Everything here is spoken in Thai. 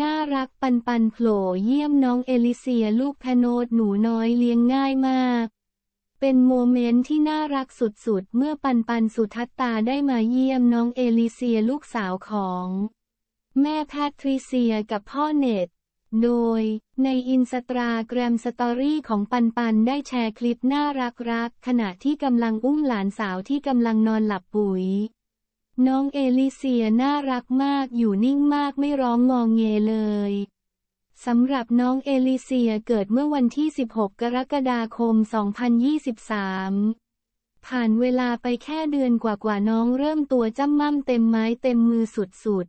น่ารักปันปันโผล่เยี่ยมน้องเอลิเซียลูกพโนดหนูน้อยเลี้ยงง่ายมาก เป็นโมเมนต์ที่น่ารักสุด ๆ เมื่อปันปันสุทัตตาได้มาเยี่ยมน้องเอลิเซียลูกสาวของ แม่แพทริเซียกับพ่อเน็ต โดย ในอินสตาแกรมสตอรี่ของปันปันได้แชร์คลิป น่ารัก ๆ ขณะที่กำลังอุ้มหลานสาวที่กำลังนอนหลับปุ๋ยน้องเอลิเซียน่ารักมาก อยู่นิ่งมากไม่ร้องงองเงยเลย สำหรับน้องเอลิเซียเกิดเมื่อวันที่ 16 กรกฎาคม 2023 ผ่านเวลาไปแค่เดือนกว่าๆน้องเริ่มตัวจ้ำม่ำเต็มไม้เต็มมือสุด